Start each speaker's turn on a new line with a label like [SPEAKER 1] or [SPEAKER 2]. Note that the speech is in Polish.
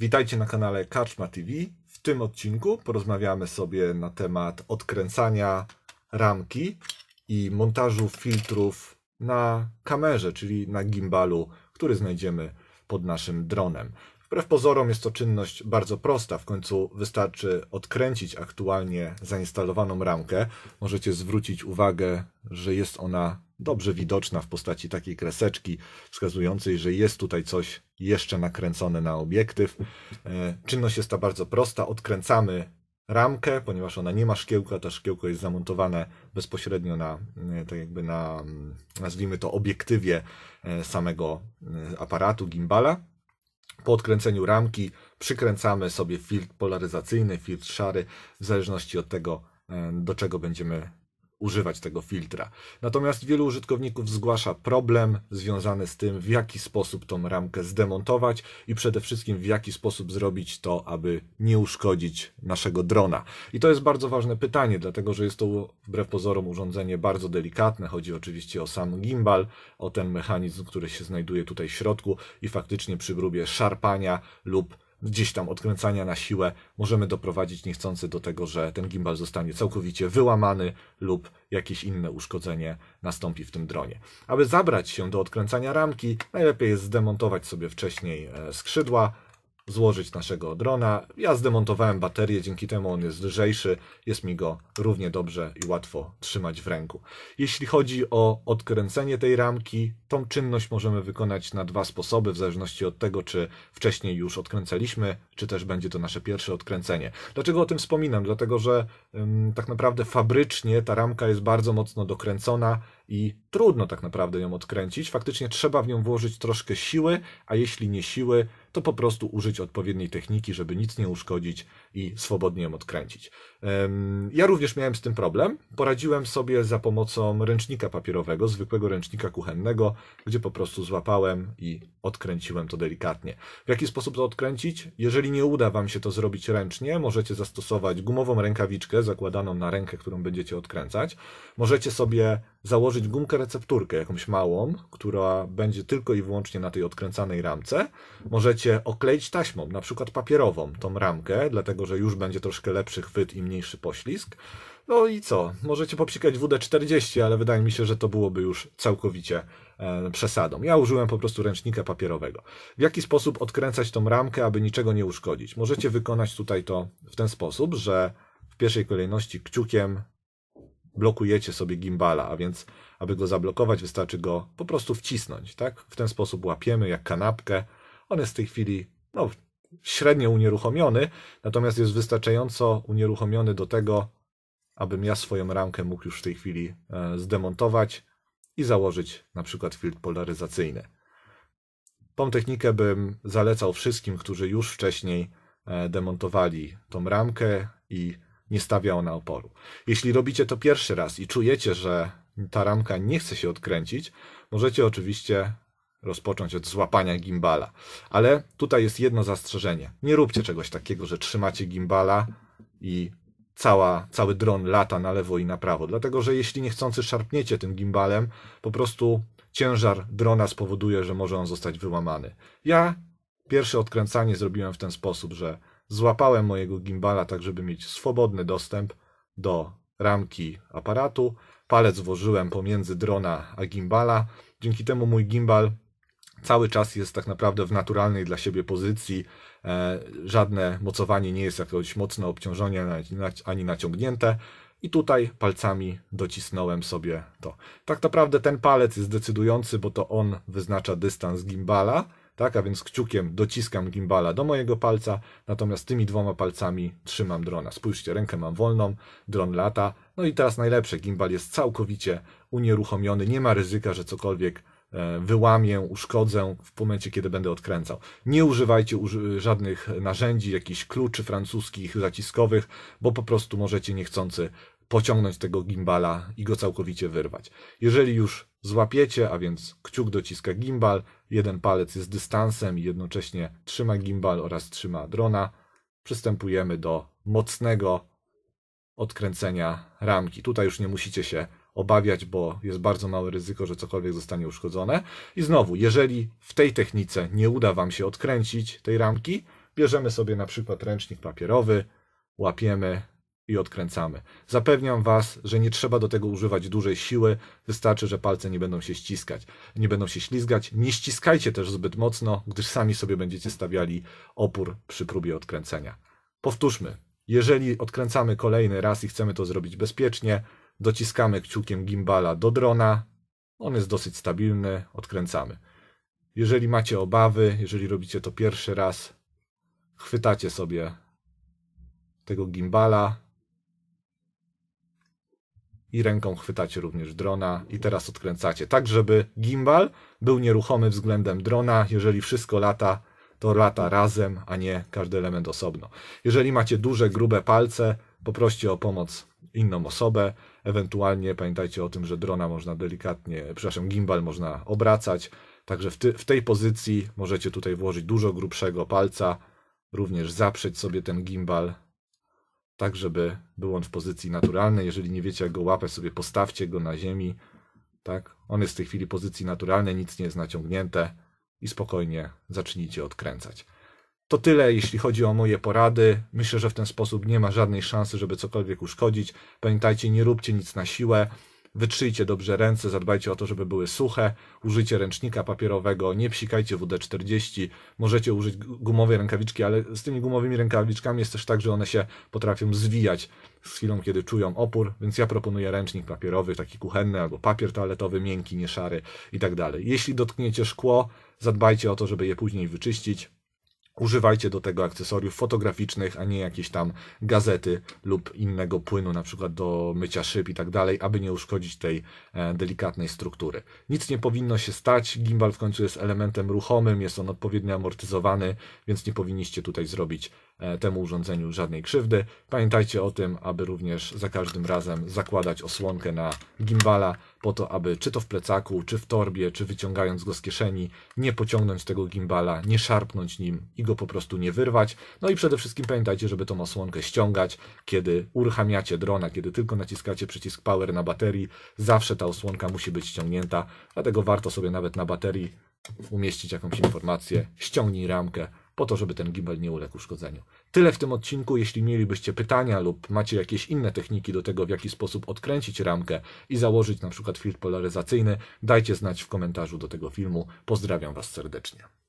[SPEAKER 1] Witajcie na kanale Kaczma TV. W tym odcinku porozmawiamy sobie na temat odkręcania ramki i montażu filtrów na kamerze, czyli na gimbalu, który znajdziemy pod naszym dronem. Wbrew pozorom jest to czynność bardzo prosta, w końcu wystarczy odkręcić aktualnie zainstalowaną ramkę. Możecie zwrócić uwagę, że jest ona dobrze widoczna w postaci takiej kreseczki wskazującej, że jest tutaj coś jeszcze nakręcone na obiektyw. E, czynność jest ta bardzo prosta, odkręcamy ramkę, ponieważ ona nie ma szkiełka, to szkiełko jest zamontowane bezpośrednio na, e, tak jakby na, mm, nazwijmy to, obiektywie e, samego aparatu, gimbala. Po odkręceniu ramki przykręcamy sobie filtr polaryzacyjny, filtr szary, w zależności od tego, e, do czego będziemy używać tego filtra. Natomiast wielu użytkowników zgłasza problem związany z tym, w jaki sposób tą ramkę zdemontować i przede wszystkim w jaki sposób zrobić to, aby nie uszkodzić naszego drona. I to jest bardzo ważne pytanie, dlatego że jest to wbrew pozorom urządzenie bardzo delikatne. Chodzi oczywiście o sam gimbal, o ten mechanizm, który się znajduje tutaj w środku i faktycznie przy próbie szarpania lub gdzieś tam odkręcania na siłę możemy doprowadzić niechcący do tego, że ten gimbal zostanie całkowicie wyłamany lub jakieś inne uszkodzenie nastąpi w tym dronie. Aby zabrać się do odkręcania ramki, najlepiej jest zdemontować sobie wcześniej e, skrzydła, złożyć naszego drona. Ja zdemontowałem baterię, dzięki temu on jest lżejszy, jest mi go równie dobrze i łatwo trzymać w ręku. Jeśli chodzi o odkręcenie tej ramki, tą czynność możemy wykonać na dwa sposoby, w zależności od tego, czy wcześniej już odkręcaliśmy, czy też będzie to nasze pierwsze odkręcenie. Dlaczego o tym wspominam? Dlatego, że ym, tak naprawdę fabrycznie ta ramka jest bardzo mocno dokręcona, i trudno tak naprawdę ją odkręcić. Faktycznie trzeba w nią włożyć troszkę siły, a jeśli nie siły, to po prostu użyć odpowiedniej techniki, żeby nic nie uszkodzić i swobodnie ją odkręcić. Ja również miałem z tym problem. Poradziłem sobie za pomocą ręcznika papierowego, zwykłego ręcznika kuchennego, gdzie po prostu złapałem i odkręciłem to delikatnie. W jaki sposób to odkręcić? Jeżeli nie uda Wam się to zrobić ręcznie, możecie zastosować gumową rękawiczkę zakładaną na rękę, którą będziecie odkręcać. Możecie sobie założyć gumkę recepturkę, jakąś małą, która będzie tylko i wyłącznie na tej odkręcanej ramce. Możecie okleić taśmą, na przykład papierową, tą ramkę, dlatego że już będzie troszkę lepszy chwyt i mniejszy poślizg. No i co? Możecie popsikać WD-40, ale wydaje mi się, że to byłoby już całkowicie e, przesadą. Ja użyłem po prostu ręcznika papierowego. W jaki sposób odkręcać tą ramkę, aby niczego nie uszkodzić? Możecie wykonać tutaj to w ten sposób, że w pierwszej kolejności kciukiem blokujecie sobie gimbala, a więc aby go zablokować wystarczy go po prostu wcisnąć, tak? W ten sposób łapiemy jak kanapkę. On jest w tej chwili no, średnio unieruchomiony, natomiast jest wystarczająco unieruchomiony do tego, abym ja swoją ramkę mógł już w tej chwili e, zdemontować i założyć na przykład filtr polaryzacyjny. Tą technikę bym zalecał wszystkim, którzy już wcześniej e, demontowali tą ramkę i nie stawia ona oporu. Jeśli robicie to pierwszy raz i czujecie, że ta ramka nie chce się odkręcić, możecie oczywiście rozpocząć od złapania gimbala. Ale tutaj jest jedno zastrzeżenie. Nie róbcie czegoś takiego, że trzymacie gimbala i cała, cały dron lata na lewo i na prawo. Dlatego, że jeśli niechcący szarpniecie tym gimbalem, po prostu ciężar drona spowoduje, że może on zostać wyłamany. Ja pierwsze odkręcanie zrobiłem w ten sposób, że Złapałem mojego gimbala tak, żeby mieć swobodny dostęp do ramki aparatu. Palec włożyłem pomiędzy drona a gimbala. Dzięki temu mój gimbal cały czas jest tak naprawdę w naturalnej dla siebie pozycji. E, żadne mocowanie nie jest jakoś mocne obciążenie ani naciągnięte. I tutaj palcami docisnąłem sobie to. Tak naprawdę ten palec jest decydujący, bo to on wyznacza dystans gimbala tak, a więc kciukiem dociskam gimbala do mojego palca, natomiast tymi dwoma palcami trzymam drona. Spójrzcie, rękę mam wolną, dron lata. No i teraz najlepsze, gimbal jest całkowicie unieruchomiony, nie ma ryzyka, że cokolwiek e, wyłamię, uszkodzę w momencie, kiedy będę odkręcał. Nie używajcie żadnych narzędzi, jakichś kluczy francuskich, zaciskowych, bo po prostu możecie niechcący pociągnąć tego gimbala i go całkowicie wyrwać. Jeżeli już złapiecie, a więc kciuk dociska gimbal, jeden palec jest dystansem i jednocześnie trzyma gimbal oraz trzyma drona, przystępujemy do mocnego odkręcenia ramki. Tutaj już nie musicie się obawiać, bo jest bardzo małe ryzyko, że cokolwiek zostanie uszkodzone. I znowu, jeżeli w tej technice nie uda Wam się odkręcić tej ramki, bierzemy sobie na przykład ręcznik papierowy, łapiemy i odkręcamy. Zapewniam Was, że nie trzeba do tego używać dużej siły, wystarczy, że palce nie będą się ściskać, nie będą się ślizgać. Nie ściskajcie też zbyt mocno, gdyż sami sobie będziecie stawiali opór przy próbie odkręcenia. Powtórzmy, jeżeli odkręcamy kolejny raz i chcemy to zrobić bezpiecznie, dociskamy kciukiem gimbala do drona, on jest dosyć stabilny, odkręcamy. Jeżeli macie obawy, jeżeli robicie to pierwszy raz, chwytacie sobie tego gimbala, i ręką chwytacie również drona i teraz odkręcacie, tak żeby gimbal był nieruchomy względem drona, jeżeli wszystko lata, to lata razem, a nie każdy element osobno. Jeżeli macie duże, grube palce, poproście o pomoc inną osobę, ewentualnie pamiętajcie o tym, że drona można delikatnie, przepraszam, gimbal można obracać, także w, ty, w tej pozycji możecie tutaj włożyć dużo grubszego palca, również zaprzeć sobie ten gimbal, tak żeby był on w pozycji naturalnej. Jeżeli nie wiecie jak go łapać, sobie postawcie go na ziemi. Tak? On jest w tej chwili w pozycji naturalnej, nic nie jest naciągnięte i spokojnie zacznijcie odkręcać. To tyle, jeśli chodzi o moje porady. Myślę, że w ten sposób nie ma żadnej szansy, żeby cokolwiek uszkodzić. Pamiętajcie, nie róbcie nic na siłę. Wytrzyjcie dobrze ręce, zadbajcie o to, żeby były suche, użyjcie ręcznika papierowego, nie psikajcie WD-40, możecie użyć gumowej rękawiczki, ale z tymi gumowymi rękawiczkami jest też tak, że one się potrafią zwijać z chwilą, kiedy czują opór, więc ja proponuję ręcznik papierowy, taki kuchenny albo papier toaletowy, miękki, nie szary i tak dalej. Jeśli dotkniecie szkło, zadbajcie o to, żeby je później wyczyścić Używajcie do tego akcesoriów fotograficznych, a nie jakieś tam gazety lub innego płynu, na przykład do mycia szyb i tak dalej, aby nie uszkodzić tej e, delikatnej struktury. Nic nie powinno się stać. Gimbal w końcu jest elementem ruchomym, jest on odpowiednio amortyzowany, więc nie powinniście tutaj zrobić e, temu urządzeniu żadnej krzywdy. Pamiętajcie o tym, aby również za każdym razem zakładać osłonkę na gimbala, po to, aby czy to w plecaku, czy w torbie, czy wyciągając go z kieszeni, nie pociągnąć tego gimbala, nie szarpnąć nim i go po prostu nie wyrwać. No i przede wszystkim pamiętajcie, żeby tą osłonkę ściągać, kiedy uruchamiacie drona, kiedy tylko naciskacie przycisk power na baterii, zawsze ta osłonka musi być ściągnięta, dlatego warto sobie nawet na baterii umieścić jakąś informację, ściągnij ramkę, po to, żeby ten gimbal nie uległ uszkodzeniu. Tyle w tym odcinku. Jeśli mielibyście pytania lub macie jakieś inne techniki do tego, w jaki sposób odkręcić ramkę i założyć na przykład filtr polaryzacyjny, dajcie znać w komentarzu do tego filmu. Pozdrawiam Was serdecznie.